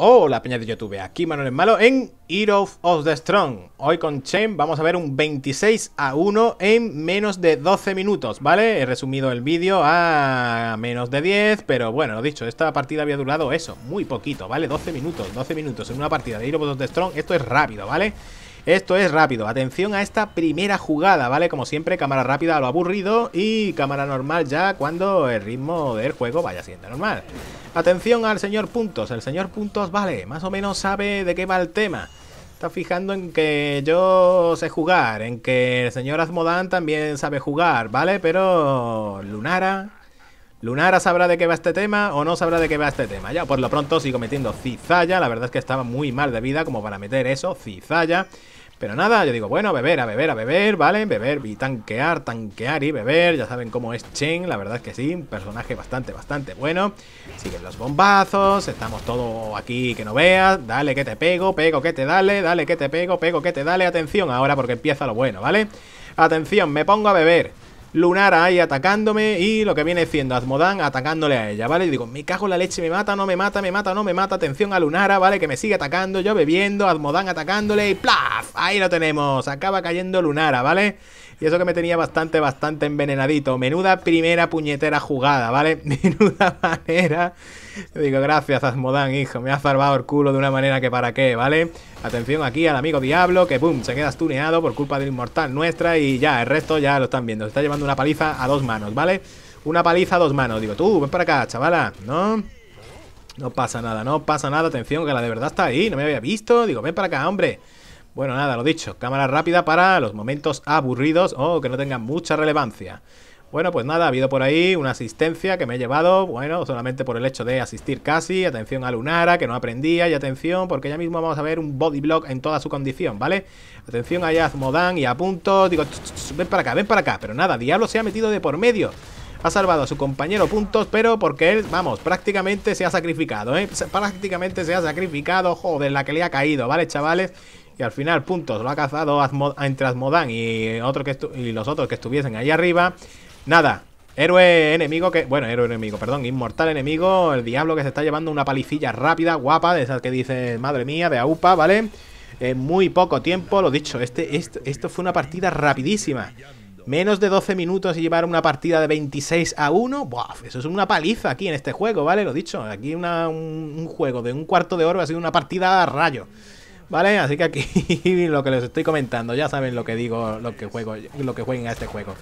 Hola peña de YouTube, aquí Manuel Malo en Hero of the Strong Hoy con Chen vamos a ver un 26 a 1 en menos de 12 minutos, ¿vale? He resumido el vídeo a menos de 10, pero bueno, lo dicho, esta partida había durado eso, muy poquito, ¿vale? 12 minutos, 12 minutos en una partida de Hero of the Strong, esto es rápido, ¿vale? vale esto es rápido, atención a esta primera jugada, ¿vale? Como siempre, cámara rápida a lo aburrido y cámara normal ya cuando el ritmo del juego vaya siendo normal. Atención al señor Puntos, el señor Puntos, vale, más o menos sabe de qué va el tema está fijando en que yo sé jugar, en que el señor Azmodan también sabe jugar, ¿vale? Pero Lunara... Lunara sabrá de qué va este tema o no sabrá de qué va este tema. Ya por lo pronto sigo metiendo cizalla, la verdad es que estaba muy mal de vida como para meter eso, cizalla. Pero nada, yo digo, bueno, beber, a beber, a beber, ¿vale? Beber y tanquear, tanquear y beber. Ya saben cómo es Chen, la verdad es que sí, un personaje bastante, bastante bueno. Siguen los bombazos, estamos todo aquí que no veas. Dale que te pego, pego que te dale, dale que te pego, pego que te dale. Atención ahora porque empieza lo bueno, ¿vale? Atención, me pongo a beber. Lunara ahí atacándome y lo que viene siendo Azmodán atacándole a ella, ¿vale? Y digo, me cago en la leche, me mata, no me mata, me mata, no me mata, atención a Lunara, ¿vale? Que me sigue atacando, yo bebiendo, Azmodán atacándole y ¡plaf! Ahí lo tenemos, acaba cayendo Lunara, ¿vale? Y eso que me tenía bastante, bastante envenenadito. Menuda primera puñetera jugada, ¿vale? Menuda manera. Digo, gracias Azmodán, hijo, me ha zarbado el culo de una manera que para qué, ¿vale? Atención aquí al amigo Diablo, que boom se queda stuneado por culpa del inmortal nuestra y ya, el resto ya lo están viendo. Se está llevando una paliza a dos manos, ¿vale? Una paliza a dos manos. Digo, tú, ven para acá, chavala, ¿no? No pasa nada, no pasa nada. Atención, que la de verdad está ahí, no me había visto. Digo, ven para acá, hombre. Bueno, nada, lo dicho. Cámara rápida para los momentos aburridos o que no tengan mucha relevancia. Bueno, pues nada, ha habido por ahí una asistencia que me he llevado, bueno, solamente por el hecho de asistir casi, atención a Lunara, que no aprendía, y atención, porque ya mismo vamos a ver un body en toda su condición, ¿vale? Atención a Azmodan y a puntos, digo, ven para acá, ven para acá, pero nada, Diablo se ha metido de por medio. Ha salvado a su compañero puntos, pero porque él, vamos, prácticamente se ha sacrificado, ¿eh? Prácticamente se ha sacrificado, joder, la que le ha caído, ¿vale, chavales? y al final puntos lo ha cazado entre Azmodan y, otro que y los otros que estuviesen ahí arriba Nada, héroe enemigo que... Bueno, héroe enemigo, perdón, inmortal enemigo, el diablo que se está llevando una palicilla rápida, guapa, de esas que dice, madre mía, de AUPA, ¿vale? En muy poco tiempo, lo dicho, este, este esto, fue una partida rapidísima. Menos de 12 minutos y llevar una partida de 26 a 1. Buah, eso es una paliza aquí en este juego, ¿vale? Lo dicho, aquí un, juego de un cuarto de oro ha sido una partida a rayo. ¿Vale? Así que aquí lo que les estoy comentando, ya saben lo que digo, lo que juego, lo que jueguen a este juego.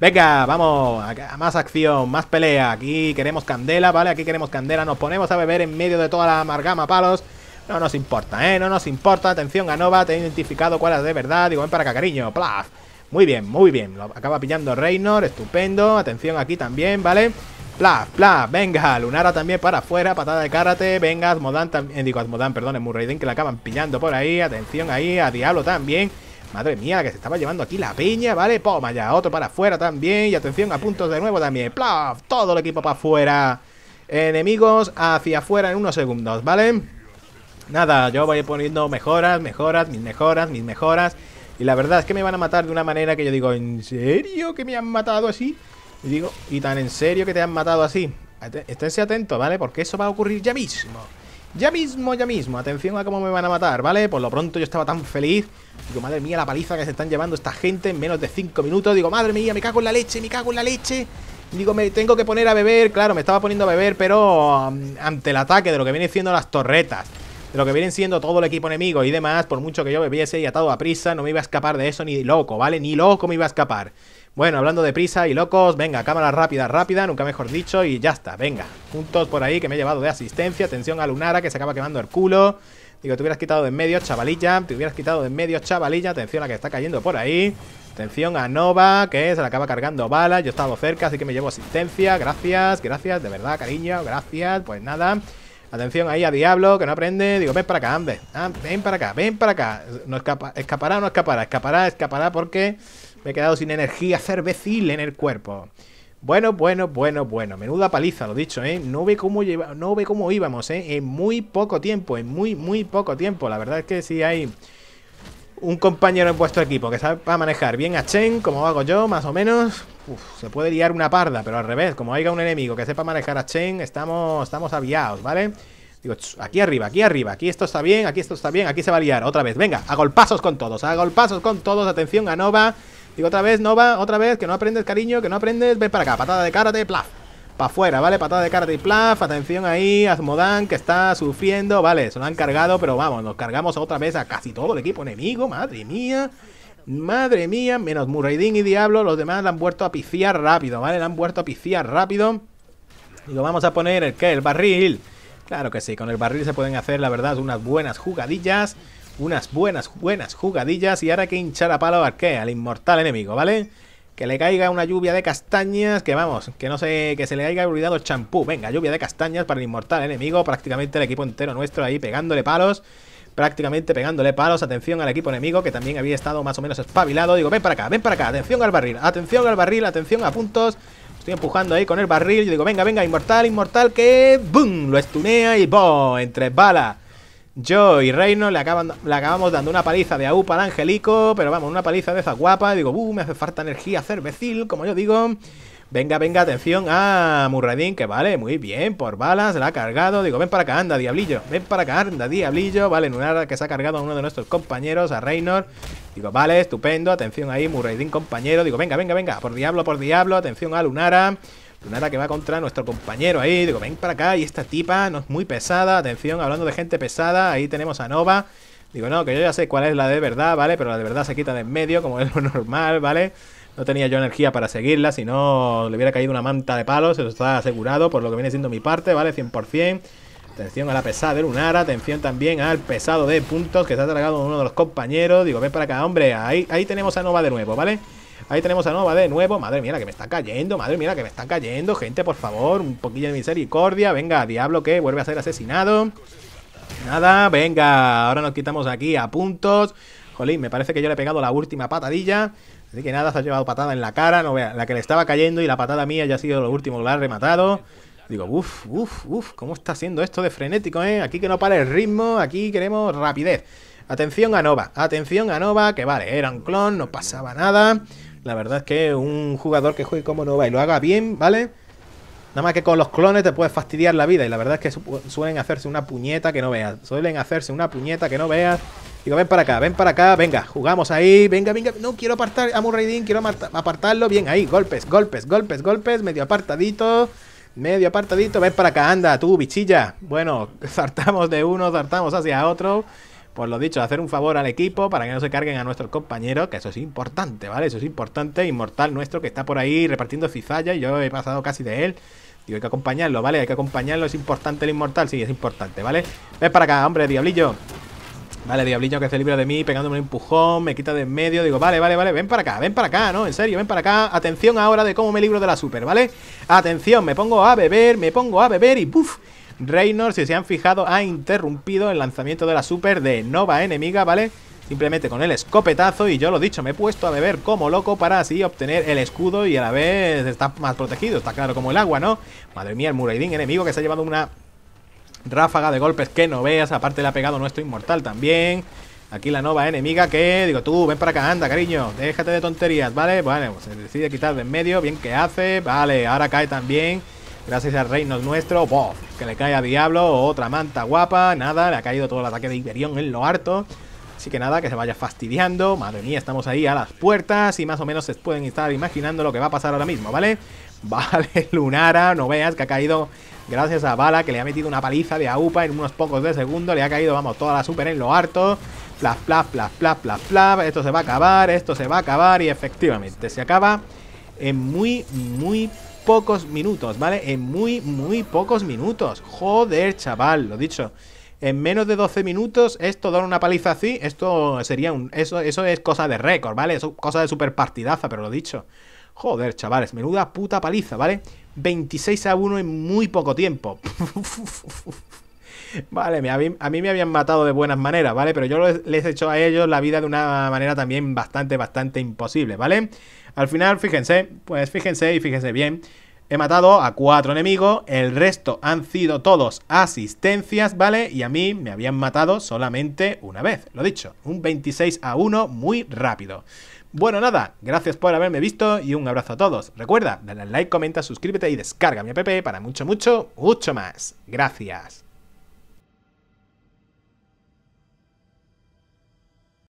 Venga, vamos, más acción, más pelea. Aquí queremos candela, ¿vale? Aquí queremos candela. Nos ponemos a beber en medio de toda la amargama palos. No nos importa, ¿eh? No nos importa. Atención, Ganova, te he identificado cuál es de verdad. Digo, ven para acá, cariño. Plaf. Muy bien, muy bien. acaba pillando Reynor, estupendo. Atención aquí también, ¿vale? Plaf, pla, venga, Lunara también para afuera, patada de karate, venga, Asmodan también, eh, digo Asmodan, perdón, es Murraiden que la acaban pillando por ahí, atención ahí, a Diablo también. Madre mía, que se estaba llevando aquí la piña! ¿vale? Poma ya, otro para afuera también, y atención a puntos de nuevo también, plaf, todo el equipo para afuera. Enemigos hacia afuera en unos segundos, ¿vale? Nada, yo voy poniendo mejoras, mejoras, mis mejoras, mis mejoras. Y la verdad es que me van a matar de una manera que yo digo, ¿en serio que me han matado así? Y digo, y tan en serio que te han matado así. Esténse atentos, ¿vale? Porque eso va a ocurrir ya mismo. Ya mismo, ya mismo. Atención a cómo me van a matar, ¿vale? Por lo pronto yo estaba tan feliz. Digo, madre mía, la paliza que se están llevando esta gente en menos de 5 minutos. Digo, madre mía, me cago en la leche, me cago en la leche. Digo, me tengo que poner a beber. Claro, me estaba poniendo a beber, pero um, ante el ataque de lo que viene siendo las torretas de lo que vienen siendo todo el equipo enemigo y demás, por mucho que yo me viese y atado a prisa, no me iba a escapar de eso ni loco, ¿vale? Ni loco me iba a escapar. Bueno, hablando de prisa y locos, venga, cámara rápida, rápida, nunca mejor dicho, y ya está, venga. Juntos por ahí que me he llevado de asistencia, atención a Lunara que se acaba quemando el culo. Digo, te hubieras quitado de en medio, chavalilla. Te hubieras quitado de en medio, chavalilla. Atención a que está cayendo por ahí. Atención a Nova, que se la acaba cargando balas. Yo estaba estado cerca, así que me llevo asistencia. Gracias, gracias, de verdad, cariño. Gracias, pues nada. Atención ahí a Diablo, que no aprende. Digo, ven para acá, ande. Ah, ven para acá, ven para acá. No escapará o no escapará. Escapará, escapará porque me he quedado sin energía cervecil en el cuerpo. Bueno, bueno, bueno, bueno. Menuda paliza, lo dicho, ¿eh? No ve cómo, lleva, no ve cómo íbamos, ¿eh? En muy poco tiempo, en muy, muy poco tiempo. La verdad es que sí hay un compañero en vuestro equipo que sabe manejar bien a Chen, como hago yo, más o menos, se puede liar una parda, pero al revés, como haya un enemigo que sepa manejar a Chen, estamos, estamos aviados, ¿vale? Digo, aquí arriba, aquí arriba, aquí esto está bien, aquí esto está bien, aquí se va a liar, otra vez, venga, a golpazos con todos, a golpazos con todos, atención a Nova, digo otra vez Nova, otra vez, que no aprendes cariño, que no aprendes, ven para acá, patada de de plaf, para afuera, ¿vale? Patada de karate y plaf. Atención ahí, Azmodan, que está sufriendo. Vale, se lo han cargado, pero vamos, nos cargamos otra vez a casi todo el equipo enemigo. Madre mía. Madre mía, menos Muraidin y Diablo, los demás la han vuelto a piciar rápido, ¿vale? La han vuelto a piciar rápido. Y lo vamos a poner el qué, el barril. Claro que sí, con el barril se pueden hacer, la verdad, unas buenas jugadillas. Unas buenas, buenas jugadillas. Y ahora hay que hinchar a palo al qué, al inmortal enemigo, ¿vale? Que le caiga una lluvia de castañas, que vamos, que no sé, que se le haya olvidado el champú. Venga, lluvia de castañas para el inmortal enemigo, prácticamente el equipo entero nuestro ahí pegándole palos prácticamente pegándole palos. Atención al equipo enemigo que también había estado más o menos espabilado. Digo, ven para acá, ven para acá, atención al barril, atención al barril, atención a puntos. Estoy empujando ahí con el barril. y digo, venga, venga, inmortal, inmortal, que ¡boom! Lo estunea y bo Entre bala yo y Reino le, acabamos dando una paliza de aupa al Angelico, pero vamos, una paliza de esa guapa. Digo, uh, me hace falta energía cervecil, como yo digo. Venga, venga, atención a ah, que vale, muy bien, por balas, la ha cargado. Digo, ven para acá, anda, diablillo, ven para acá, anda, diablillo. Vale, Lunara, que se ha cargado a uno de nuestros compañeros, a Reynor. Digo, vale, estupendo, atención ahí, Murradín, compañero. Digo, venga, venga, venga, por diablo, por diablo, atención a Lunara. Lunara que va contra nuestro compañero ahí. Digo, ven para acá. Y esta tipa no es muy pesada. Atención, hablando de gente pesada. Ahí tenemos a Nova. Digo, no, que yo ya sé cuál es la de verdad, ¿vale? Pero la de verdad se quita de en medio, como es lo normal, ¿vale? No tenía yo energía para seguirla, si no le hubiera caído una manta de palos, eso está asegurado por lo que viene siendo mi parte, ¿vale? 100%. Atención a la pesada de Lunara, atención también al pesado de puntos que se ha tragado uno de los compañeros. Digo, ven para acá, hombre, ahí, ahí tenemos a Nova de nuevo, ¿vale? vale Ahí tenemos a Nova de nuevo. Madre mía, que me está cayendo. Madre mía, que me está cayendo. Gente, por favor, un poquillo de misericordia. Venga, Diablo que vuelve a ser asesinado. Nada, venga. Ahora nos quitamos aquí a puntos. Jolín, me parece que yo le he pegado la última patadilla. Así que nada, se ha llevado patada en la cara. No vea, la que le estaba cayendo y la patada mía ya ha sido lo último que la ha rematado. Digo, uff, uff, uff, ¿cómo está siendo esto de frenético, eh? Aquí que no pare el ritmo, aquí queremos rapidez. Atención a Nova, atención a Nova, que vale, era un clon, no pasaba nada. La verdad es que un jugador que juegue como no va y lo haga bien, ¿vale? Nada más que con los clones te puedes fastidiar la vida. Y la verdad es que suelen hacerse una puñeta que no veas. Suelen hacerse una puñeta que no veas. Digo, ven para acá, ven para acá, venga, jugamos ahí, venga, venga. No, quiero apartar a Murraydin, quiero apartarlo. Bien, ahí, golpes, golpes, golpes, golpes, medio apartadito. Medio apartadito, ven para acá, anda, tú, bichilla. Bueno, saltamos de uno, saltamos hacia otro. Por lo dicho, hacer un favor al equipo para que no se carguen a nuestros compañeros, que eso es importante, ¿vale? Eso es importante. Inmortal nuestro que está por ahí repartiendo cizallas, yo he pasado casi de él. Digo, hay que acompañarlo, ¿vale? Hay que acompañarlo, es importante el inmortal, sí, es importante, ¿vale? Ven para acá, hombre, diablillo. Vale, diablillo que se libra de mí, pegándome un empujón, me quita de en medio, digo, vale, vale, vale, ven para acá, ven para acá, ¿no? En serio, ven para acá, atención ahora de cómo me libro de la super, ¿vale? Atención, me pongo a beber, me pongo a beber y ¡buf! Reynor, si se han fijado, ha interrumpido el lanzamiento de la super de Nova enemiga, ¿vale? Simplemente con el escopetazo y yo lo dicho, me he puesto a beber como loco para así obtener el escudo y a la vez está más protegido, está claro como el agua, ¿no? Madre mía, el Muraidín enemigo que se ha llevado una ráfaga de golpes que no veas, aparte le ha pegado nuestro inmortal también. Aquí la nova enemiga que, digo, tú, ven para acá, anda, cariño, déjate de tonterías, ¿vale? Bueno, se decide quitar de en medio, bien que hace, vale, ahora cae también. Gracias al reino nuestro, ¡bof! Que le cae a Diablo, otra manta guapa, nada, le ha caído todo el ataque de Iberión en lo harto. Así que nada, que se vaya fastidiando. Madre mía, estamos ahí a las puertas y más o menos se pueden estar imaginando lo que va a pasar ahora mismo, ¿vale? Vale, Lunara, no veas que ha caído gracias a Bala, que le ha metido una paliza de AUPA en unos pocos de segundo. Le ha caído, vamos, toda la super en lo harto. Plaf, plaf, plaf, plaf, plaf, plaf. Esto se va a acabar, esto se va a acabar y efectivamente se acaba en muy, muy pocos minutos, ¿vale? En muy, muy pocos minutos. Joder, chaval, lo dicho. En menos de 12 minutos, esto dar una paliza así, esto sería un... Eso, eso es cosa de récord, ¿vale? Eso es cosa de super partidaza, pero lo dicho. Joder, chavales, menuda puta paliza, ¿vale? 26 a 1 en muy poco tiempo. Vale, a mí, me habían matado de buenas maneras, ¿vale? Pero yo les he hecho a ellos la vida de una manera también bastante, bastante imposible, ¿vale? Al final, fíjense, pues fíjense y fíjense bien. He matado a cuatro enemigos, el resto han sido todos asistencias, ¿vale? Y a mí me habían matado solamente una vez, lo dicho, un 26 a 1 muy rápido. Bueno, nada, gracias por haberme visto y un abrazo a todos. Recuerda, dale like, comenta, suscríbete y descarga mi app para mucho, mucho, mucho más. Gracias.